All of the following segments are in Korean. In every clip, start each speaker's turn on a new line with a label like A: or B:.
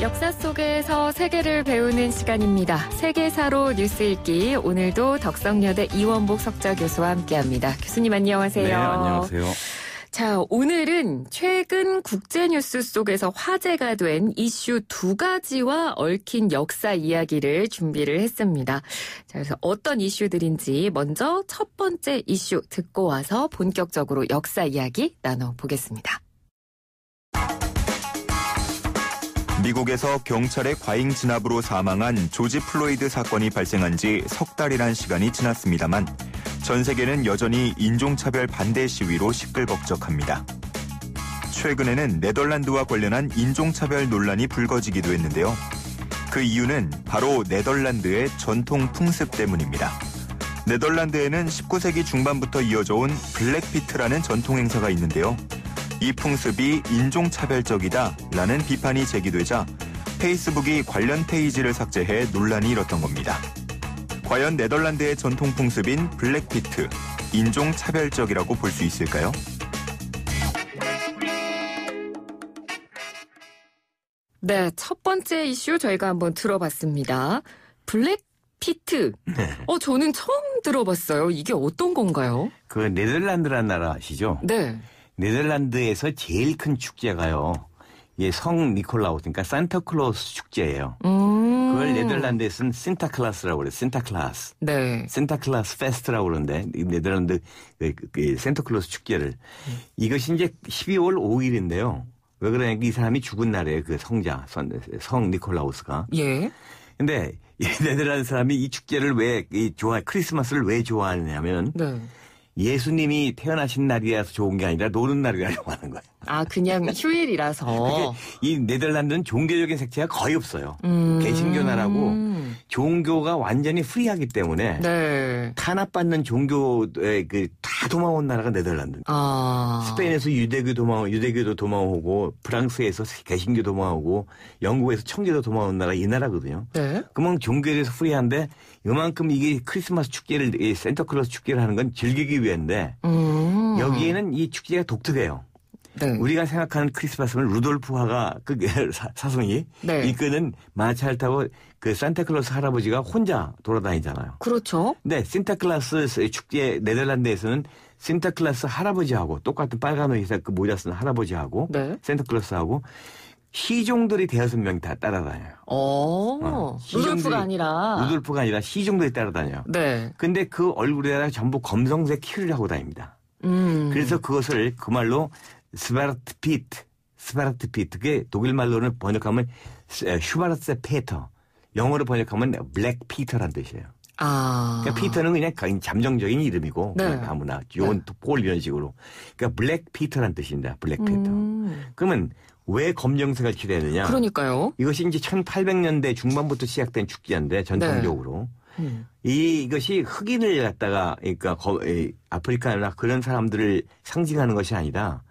A: 역사 속에서 세계를 배우는 시간입니다. 세계사로 뉴스 읽기 오늘도 덕성여대 이원복 석좌 교수와 함께합니다. 교수님 안녕하세요. 네, 안녕하세요. 자, 오늘은 최근 국제 뉴스 속에서 화제가 된 이슈 두 가지와 얽힌 역사 이야기를 준비를 했습니다. 자, 그래서 어떤 이슈들인지 먼저 첫 번째 이슈 듣고 와서 본격적으로 역사 이야기 나눠 보겠습니다.
B: 미국에서 경찰의 과잉 진압으로 사망한 조지 플로이드 사건이 발생한 지 석 달이란 시간이 지났습니다만 전 세계는 여전히 인종차별 반대 시위로 시끌벅적합니다. 최근에는 네덜란드와 관련한 인종차별 논란이 불거지기도 했는데요. 그 이유는 바로 네덜란드의 전통 풍습 때문입니다. 네덜란드에는 19세기 중반부터 이어져온 블랙피트라는 전통 행사가 있는데요. 이 풍습이 인종차별적이다 라는 비판이 제기되자 페이스북이 관련 페이지를 삭제해 논란이 일었던 겁니다. 과연 네덜란드의 전통 풍습인 블랙피트, 인종차별적이라고 볼 수 있을까요?
A: 네, 첫 번째 이슈 저희가 한번 들어봤습니다. 블랙 피트. 네. 어, 저는 처음 들어봤어요. 이게 어떤 건가요?
C: 그네덜란드라는 나라 아시죠? 네. 네덜란드에서 제일 큰 축제가요. 예, 성 니콜라우스, 그러니까 산타클로스 축제예요.
A: 음~ 그걸
C: 네덜란드에서는 센타클라스라고 그래요. 센타클라스. 네. 센타클라스 페스트라고 그러는데 네덜란드 센타클로스 그, 그 축제를 음. 이것이 이제 12월 5일인데요. 왜 그러냐면 이 사람이 죽은 날에 그 성자 성, 니콜라우스가. 예. 근데 네덜란드 사람이 이 축제를 왜 이 좋아 크리스마스를 왜 좋아하냐면 느 네. 예수님이 태어나신 날이라서 좋은 게 아니라 노는 날이라고 하는 거예요. 아, 그냥 휴일이라서. 이 네덜란드는 종교적인 색채가 거의 없어요. 음... 개신교 나라고 종교가 완전히 프리하기 때문에 네. 탄압받는 종교에 그 다 도망온 나라가 네덜란드.
A: 아.
C: 스페인에서 유대교 도망 유대교도 도망오고 프랑스에서 개신교 도망오고 영국에서 청교도 도망온 나라 이 나라거든요. 네. 그만 종교에 대해서 프리한데 이만큼 이게 크리스마스 축제를 이 센터클로스 축제를 하는 건 즐기기 위해인데 음. 여기에는 이 축제가 독특해요. 네. 우리가 생각하는 크리스마스는 루돌프화가 그 사성이 네. 이끄는 마차를 타고 그 산타클로스 할아버지가 혼자 돌아다니잖아요. 그렇죠. 네, 산타클로스 축제 네덜란드에서는 산타클로스 할아버지하고 똑같은 빨간 의에그 모자 쓴 할아버지하고 네. 산타클로스하고 시종들이 대여섯 명이 다 따라다녀요. 어, 어. 루돌프가 아니라. 루돌프가 아니라 시종들이 따라다녀요. 네. 근데 그 얼굴에다가 전부 검정색 키를 하고 다닙니다.
A: 음. 그래서
C: 그것을 그 말로 스바르트피트, 스바르트피트. 그게 독일 말로는 번역하면 슈바르트 페터. 영어로 번역하면 블랙 피터란 뜻이에요.
A: 아.
C: 그러니까 피터는 그냥 잠정적인 이름이고 네. 아무나 요건 네. 폴 이런 식으로. 그러니까 블랙 피터란 뜻입니다. 블랙 피터. 음. 그러면 왜 검정색을 칠했느냐? 그러니까요. 이것이 이제 1800년대 중반부터 시작된 축제인데 전통적으로 네. 음. 이 이것이 흑인을 갖다가 그러니까 거, 에, 아프리카나 그런 사람들을 상징하는 것이 아니라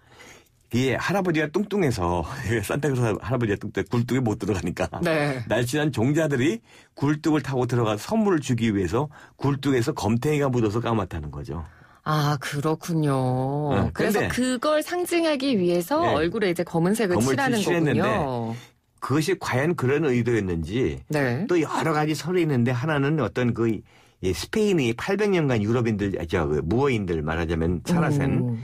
C: 예, 할아버지가 뚱뚱해서 예, 산타크로스 할아버지가 뚱뚱해 굴뚝에 못 들어가니까 네. 날씬한 종자들이 굴뚝을 타고 들어가 선물을 주기 위해서 굴뚝에서 검탱이가 묻어서 까맣다는 거죠.
A: 아 그렇군요. 응, 그래서 그걸 상징하기 위해서 네. 얼굴에 이제 검은색을 칠하는 거군요.
C: 그것이 과연 그런 의도였는지 네. 또 여러 가지 설이 있는데 하나는 어떤 그스페인의 800년간 유럽인들, 아, 저 그 무어인들 말하자면 살아센 음.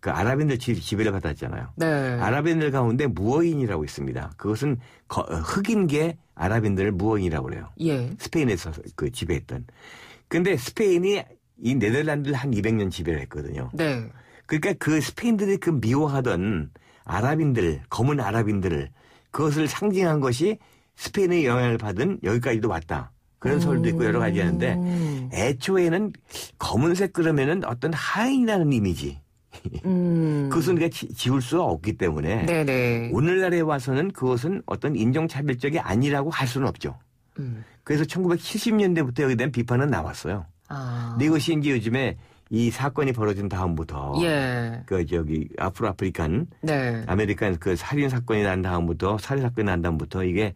C: 그 아랍인들 지배를 받았잖아요.
A: 네. 아랍인들
C: 가운데 무어인이라고 있습니다. 그것은 흑인계 아랍인들을 무어인이라고 그래요. 예. 스페인에서 그 지배했던. 근데 스페인이 이 네덜란드를 한 200년 지배를 했거든요. 네. 그러니까 그 스페인들이 그 미워하던 아랍인들, 검은 아랍인들을 그것을 상징한 것이 스페인의 영향을 받은 여기까지도 왔다. 그런 설도 있고 여러 가지 하는데 음. 애초에는 검은색 그러면은 어떤 하인이라는 이미지.
A: 음.
C: 그것은 우리가 지, 울 수가 없기 때문에 네네. 오늘날에 와서는 그것은 어떤 인종차별적이 아니라고 할 수는 없죠. 음. 그래서 1970년대부터 여기에 대한 비판은 나왔어요. 아. 이것이 이제 요즘에 이 사건이 벌어진 다음부터
A: 예.
C: 그 저기 아프로 아프리칸 네. 아메리칸 그 살인 사건이 난 다음부터 살인 사건이 난 다음부터 이게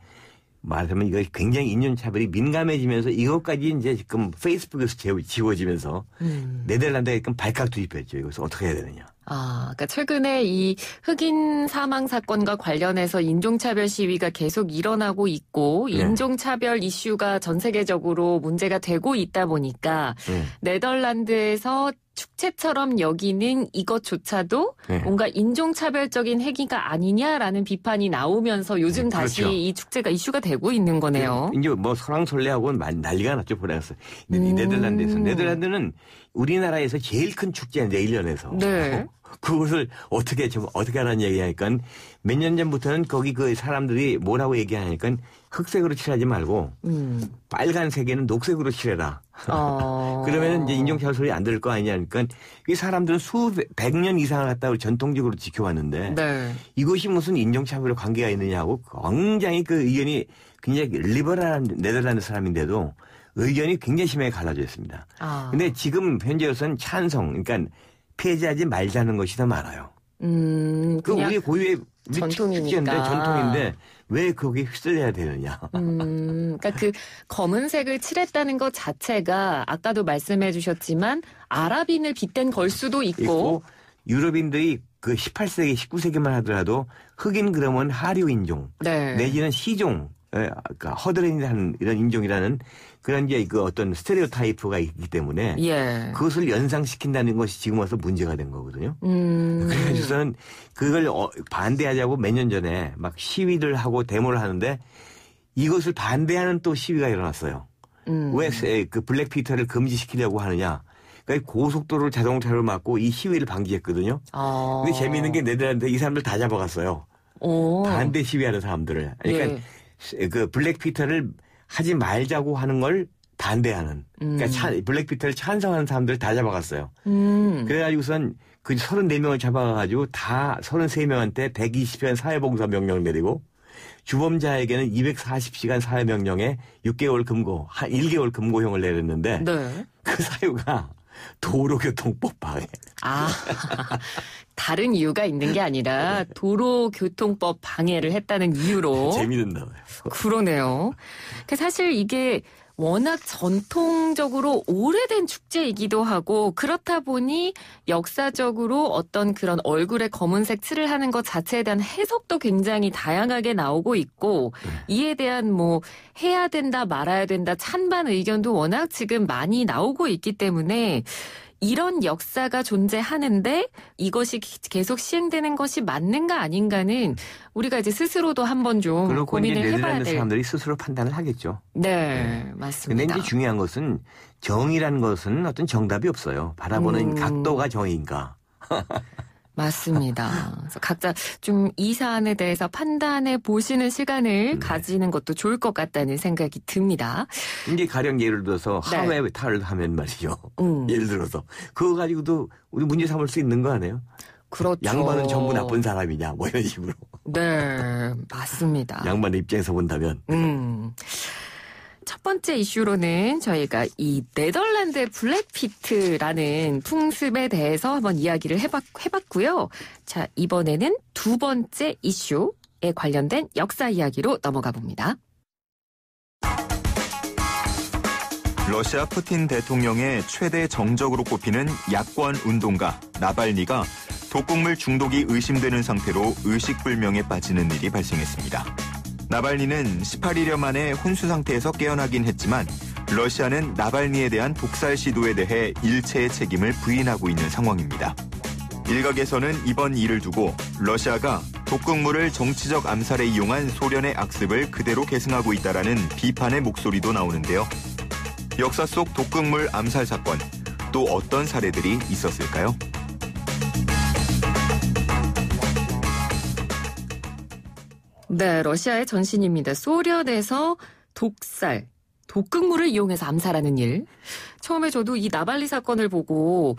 C: 말하자면 이거 굉장히 인종차별이 민감해지면서 이것까지 이제 지금 페이스북에서 지워지면서 음. 네덜란드에 지금 발칵 투입했죠 이것을 어떻게 해야 되느냐.
A: 아, 그러니까 최근에 이 흑인 사망 사건과 관련해서 인종차별 시위가 계속 일어나고 있고 네. 인종차별 이슈가 전 세계적으로 문제가 되고 있다 보니까 네. 네덜란드에서 축제처럼 여기는 이것조차도 네. 뭔가 인종차별적인 행위가 아니냐라는 비판이 나오면서 요즘 네, 그렇죠. 다시 그렇죠. 이 축제가 이슈가 되고 있는 거네요.
C: 네, 이제 뭐 서랑설레하고는 난리가 났죠 프랑스. 음. 네덜란드에서 네덜란드는 우리나라에서 제일 큰 축제인데 1년에서. 네. 그것을 어떻게 좀 어떻게 하라는 얘기하니까 몇 년 전부터는 거기 그 사람들이 뭐라고 얘기하니까 흑색으로 칠하지 말고 음. 빨간색에는 녹색으로 칠해라.
A: 어.
C: 그러면 이제 인종차별 소리 안 들을 거 아니냐니까 이 사람들은 수백 년 이상을 갖다가 전통적으로 지켜왔는데 네. 이것이 무슨 인종차별에 관계가 있느냐고 굉장히 그 의견이 굉장히 리버럴한 네덜란드 사람인데도 의견이 굉장히 심하게 갈라져 있습니다. 아. 근데 지금 현재로서는 찬성, 그러니까 폐지하지 말자는 것이 더 많아요.
A: 음, 그 우리
C: 고유의 전통인데 전통인데 왜 거기 휩쓸려야 되느냐.
A: 음, 그러니까 그 검은색을 칠했다는 것 자체가 아까도 말씀해주셨지만 아랍인을 빗댄 걸 수도 있고, 있고
C: 유럽인들이 그 18세기, 19세기만 하더라도 흑인 그러면 하류 인종
A: 네. 내지는
C: 시종 예, 그러니까 허드렛이라는 이런 인종이라는 그런 이제 그 어떤 스테레오 타이프가 있기 때문에 예. 그것을 연상시킨다는 것이 지금 와서 문제가 된 거거든요.
A: 음.
C: 그래서는 그걸 어, 반대하자고 몇 년 전에 막 시위를 하고 데모를 하는데 이것을 반대하는 또 시위가 일어났어요.
A: 음. 왜그
C: 블랙피터를 금지시키려고 하느냐? 그러니까 고속도로 자동차로 막고 이 시위를 방지했거든요. 아. 근데 재미있는 게네들한테이 사람들 다 잡아갔어요.
A: 오. 반대
C: 시위하는 사람들을. 그러니까 예. 그 블랙피터를 하지 말자고 하는 걸 반대하는 그러니까 음. 차, 블랙피터를 찬성하는 사람들을 다 잡아갔어요. 음. 그래가지고선 그 34명을 잡아가지고 다 33명한테 120현 사회봉사 명령을 내리고 주범자에게는 240시간 사회명령에 6개월 금고, 한 1개월 금고형을 내렸는데 네. 그 사유가 도로교통법 방해. 아,
A: 다른 이유가 있는 게 아니라 네. 도로교통법 방해를 했다는 이유로 재미있나봐요. 그러네요. 그 사실 이게 워낙 전통적으로 오래된 축제이기도 하고 그렇다 보니 역사적으로 어떤 그런 얼굴에 검은색 칠을 하는 것 자체에 대한 해석도 굉장히 다양하게 나오고 있고 네. 이에 대한 뭐 해야 된다 말아야 된다 찬반 의견도 워낙 지금 많이 나오고 있기 때문에 이런 역사가 존재하는데 이것이 계속 시행되는 것이 맞는가 아닌가는 우리가 이제 스스로도 한번 좀 고민을 해봐야 될. 사람들이
C: 스스로 판단을 하겠죠. 네, 네. 맞습니다. 근데 이제 중요한 것은 정의란 것은 어떤 정답이 없어요. 바라보는 음... 각도가 정의인가.
A: 맞습니다. 각자 좀 이 사안에 대해서 판단해 보시는 시간을 네. 가지는 것도 좋을 것 같다는 생각이 듭니다.
C: 이게 가령 예를 들어서 네. 하회 탈을 하면 말이죠. 음. 예를 들어서 그거 가지고도 우리 문제 삼을 수 있는 거 아니에요?
A: 그렇죠. 양반은 전부 나쁜
C: 사람이냐 뭐 이런 식으로.
A: 네, 맞습니다.
C: 양반의 입장에서 본다면.
A: 음. 번째 이슈로는 저희가 이 네덜란드의 블랙피트라는 풍습에 대해서 한번 이야기를 해봤, 해봤고요. 자, 이번에는 두 번째 이슈에 관련된 역사 이야기로 넘어가 봅니다.
B: 러시아 푸틴 대통령의 최대 정적으로 꼽히는 야권 운동가 나발니가 독극물 중독이 의심되는 상태로 의식불명에 빠지는 일이 발생했습니다. 나발니는 18일여 만에 혼수 상태에서 깨어나긴 했지만 러시아는 나발니에 대한 복살 시도에 대해 일체의 책임을 부인하고 있는 상황입니다. 일각에서는 이번 일을 두고 러시아가 독극물을 정치적 암살에 이용한 소련의 악습을 그대로 계승하고 있다라는 비판의 목소리도 나오는데요. 역사 속 독극물 암살 사건 또 어떤 사례들이 있었을까요?
A: 네, 러시아의 전신입니다. 소련에서 독살, 독극물을 이용해서 암살하는 일. 처음에 저도 이 나발리 사건을 보고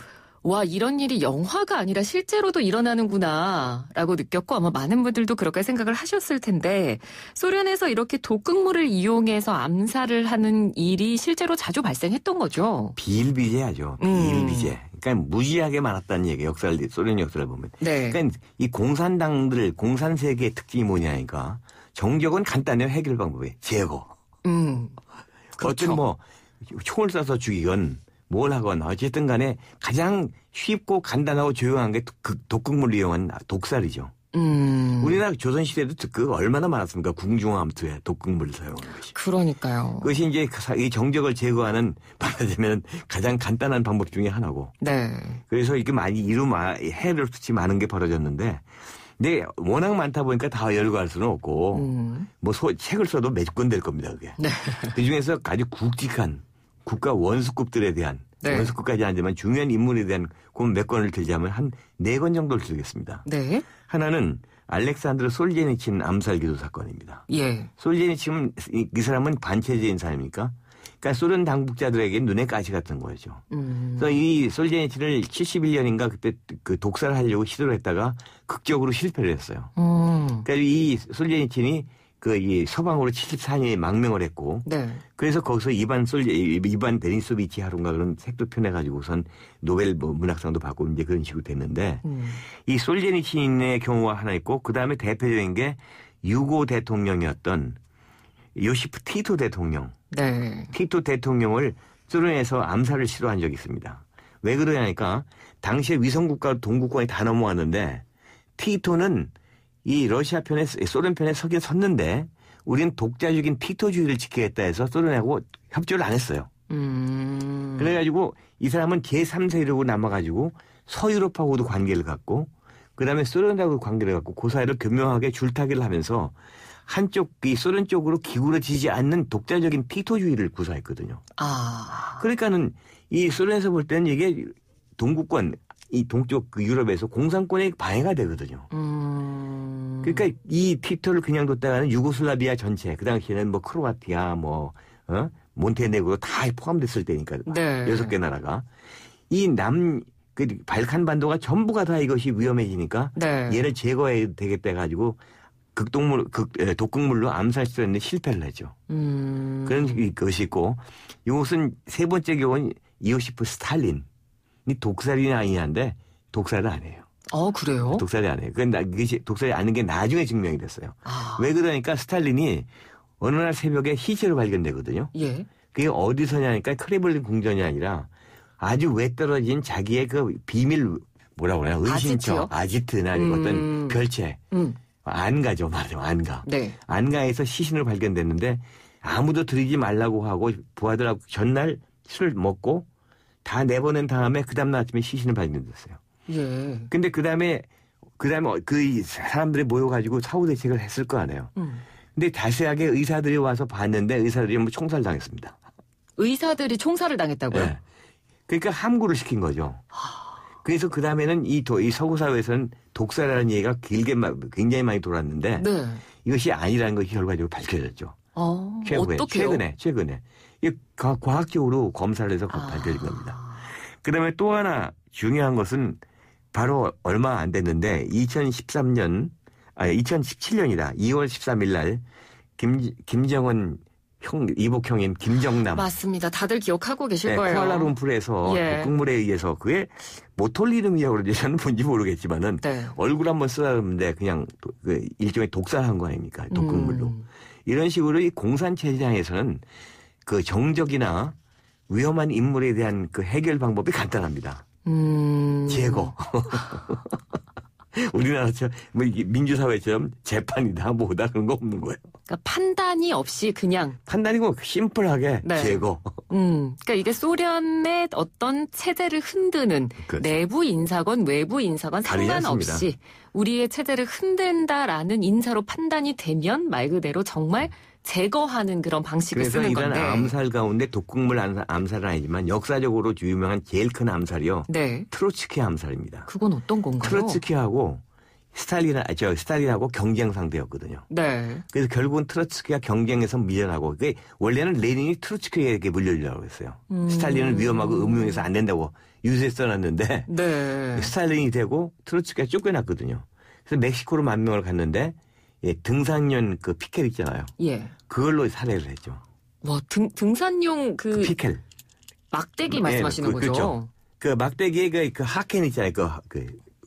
A: 와, 이런 일이 영화가 아니라 실제로도 일어나는구나, 라고 느꼈고 아마 많은 분들도 그렇게 생각을 하셨을 텐데, 소련에서 이렇게 독극물을 이용해서 암살을 하는 일이 실제로 자주 발생했던 거죠.
C: 비일비재하죠. 음. 비일비재. 음. 그러니까 무지하게 많았다는 얘기, 역사를, 소련 역사를 보면. 네. 그러니까 이 공산당들, 공산세계의 특징이 뭐냐니까, 정적은 간단해요, 해결 방법이. 제거. 음. 그렇죠. 어떤 뭐, 총을 쏴서 죽이건, 뭘 하건 어쨌든 간에 가장 쉽고 간단하고 조용한 게 독극물을 이용한 독살이죠.
A: 음.
C: 우리나라 조선시대도 그 얼마나 많았습니까? 궁중암투에 독극물을 사용하는
A: 것이. 그러니까요.
C: 그것이 이제 그 이 정적을 제거하는, 말하자면 가장 간단한 방법 중에 하나고. 네. 그래서 이렇게 많이 이루, 아, 해를 수치 많은 게 벌어졌는데, 근데 워낙 많다 보니까 다 열거할 수는 없고, 음. 뭐 소, 책을 써도 몇 권 될 겁니다, 그게. 네. 그 중에서 아주 굵직한, 국가 원수급들에 대한 네. 원수급까지 아니지만 중요한 인물에 대한 그몇 권을 들자면 한 네 권 정도를 들겠습니다. 네. 하나는 알렉산드르 솔제니친 암살 기소 사건입니다. 예. 솔제니친은 이, 이 사람은 반체제인 사람이니까 그러니까 소련 당국자들에게 눈에 가시 같은 거죠. 음. 그래서 이 솔제니친을 71년인가 그때 그 독살하려고 시도를 했다가 극적으로 실패를 했어요. 음. 그러니까 이 솔제니친이 그이 서방으로 74년에 망명을 했고 네. 그래서 거기서 이반 솔 이반 베니소비치 하룬가 그런 색도편해가지고선 노벨 뭐 문학상도 받고 이제 그런 식으로 됐는데 음. 이 솔제니친의 경우가 하나 있고 그 다음에 대표적인 게 유고 대통령이었던 요시프 티토 대통령 네. 티토 대통령을 쯔른에서 암살을 시도한 적이 있습니다. 왜 그러냐니까 당시에 위성국가 동국권이 다 넘어왔는데 티토는 이 러시아 편에 소련 편에 서긴 섰는데 우린 독자적인 피토주의를 지키겠다 해서 소련하고 협조를 안 했어요. 음. 그래가지고 이 사람은 제3세력으로 남아가지고 서유럽하고도 관계를 갖고 그다음에 소련하고 도 관계를 갖고 그 사이를 교묘하게 줄타기를 하면서 한쪽 이 소련 쪽으로 기울어지지 않는 독자적인 피토주의를 구사했거든요. 아. 그러니까는 이 소련에서 볼 때는 이게 동구권 이 동쪽 그 유럽에서 공산권의 방해가 되거든요. 음. 그러니까 이 티토를 그냥 뒀다가는 유고슬라비아 전체 그 당시에는 뭐 크로아티아 뭐 어? 몬테네그로 다 포함됐을 때니까 네. 여섯 네. 개 나라가 이남그 발칸 반도가 전부가 다 이것이 위험해지니까 네. 얘를 제거해야 되겠다 해가지고 극동물 극 예, 독극물로 암살시도했는데 실패를 하죠.
A: 음. 그런
C: 것이 있고 이것은 세 번째 경우는 이오시프 스탈린이 독살이나 아니냐인데 독살을 안 해요. 어, 그래요? 독살이 안 해요. 그러니까 그게 독살이 아닌 게 나중에 증명이 됐어요. 아. 왜 그러니까 스탈린이 어느 날 새벽에 시체로 발견되거든요. 예. 그게 어디서냐니까 크레블린 궁전이 아니라 아주 외 떨어진 자기의 그 비밀 뭐라 고 그래요? 의신처 아지트나 음. 어떤 별채. 음. 안가죠, 말이죠, 안가. 네. 안가에서 시신을 발견됐는데 아무도 들이지 말라고 하고 부하들하고 전날 술을 먹고 다 내보낸 다음에 그 다음날 아침에 시신을 발견됐어요. 예. 근데 그 다음에 그 다음에 그 사람들이 모여가지고 사후 대책을 했을 거 아니에요. 음. 근데 자세하게 의사들이 와서 봤는데 의사들이 뭐 총살 당했습니다.
A: 의사들이 총살을 당했다고요?
C: 네. 그러니까 함구를 시킨 거죠. 그래서 그 다음에는 이, 이 서구 사회에서는 독사라는 얘기가 길게 막 굉장히 많이 돌았는데 네. 이것이 아니라는 것이 결과적으로 밝혀졌죠. 어, 최근에, 어떡해 최근에 최근에 과학적으로 검사를 해서 그 아. 밝혀진 겁니다. 그다음에 또 하나 중요한 것은 바로 얼마 안 됐는데 2013년 아 2017년이다. 2월 13일 날 김, 김정은 형 이복형인 김정남
A: 맞습니다. 다들 기억하고 계실 네, 거예요.
C: 쿠알라룸푸르에서 예. 그 국물에 의해서 그게 모톨리름이라고 그러지 저는 뭔지 모르겠지만은 네. 얼굴 한번 쓰라는데 그냥 그 일종의 독살한 거 아닙니까? 독극물로 음. 이런 식으로 이 공산체제장에서는 그 정적이나 위험한 인물에 대한 그 해결 방법이 간단합니다. 음. 제거. 음. 우리나라처럼 뭐 이게 민주사회처럼 재판이다 뭐다 그런 거 없는 거예요.
A: 그러니까 판단이 없이 그냥 판단이 고 뭐 심플하게 네. 제거. 음, 그러니까 이게 소련의 어떤 체제를 흔드는 그렇죠. 내부 인사건 외부 인사건 상관없이 우리의 체제를 흔든다라는 인사로 판단이 되면 말 그대로 정말 음. 제거하는 그런 방식을 그래서 는 이런 건 암살
C: 가운데 독극물 암살은 아니지만 역사적으로 유명한 제일 큰 암살이요. 네. 트로츠키 암살입니다.
A: 그건 어떤 건가요?
C: 트로츠키하고 스탈린, 아, 저 스탈린하고 경쟁 상대였거든요. 네. 그래서 결국은 트로츠키가 경쟁에서 밀려나고, 그게 원래는 레닌이 트로츠키에게 물려주려고 했어요. 음. 스탈린은 위험하고 음흉해서 안 된다고 유세 써놨는데, 네. 스탈린이 되고 트로츠키가 쫓겨났거든요. 그래서 멕시코로 만 명을 갔는데 예, 등산용 그 피켈 있잖아요. 예. 그걸로 사례를 했죠. 와,
A: 뭐 등, 등산용 그, 그 피켈. 막대기 예, 말씀하시는 예, 그, 그렇죠. 거죠? 그렇죠.
C: 그 막대기에 그, 그 하켄 있잖아요. 그, 그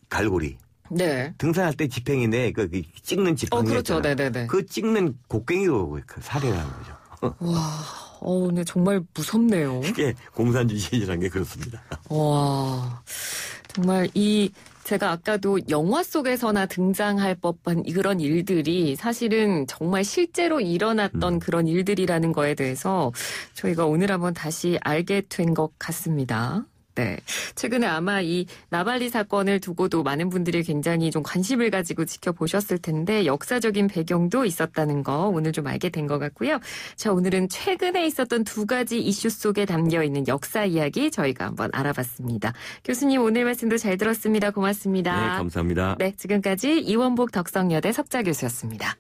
C: 갈고리. 네. 등산할 때 지팽인데 그, 그 찍는 지팡이. 어, 그렇죠. 네네네. 그 찍는 곡괭이로 그 사례를 한 거죠.
A: 와, 어, 네, 정말 무섭네요.
C: 이게 공산주의라는 게 그렇습니다.
A: 와, 정말 이 제가 아까도 영화 속에서나 등장할 법한 그런 일들이 사실은 정말 실제로 일어났던 음. 그런 일들이라는 거에 대해서 저희가 오늘 한번 다시 알게 된 것 같습니다. 네. 최근에 아마 이 나발리 사건을 두고도 많은 분들이 굉장히 좀 관심을 가지고 지켜보셨을 텐데 역사적인 배경도 있었다는 거 오늘 좀 알게 된 것 같고요. 자, 오늘은 최근에 있었던 두 가지 이슈 속에 담겨 있는 역사 이야기 저희가 한번 알아봤습니다. 교수님 오늘 말씀도 잘 들었습니다. 고맙습니다. 네, 감사합니다.
B: 네, 지금까지 이원복 덕성여대 석자 교수였습니다.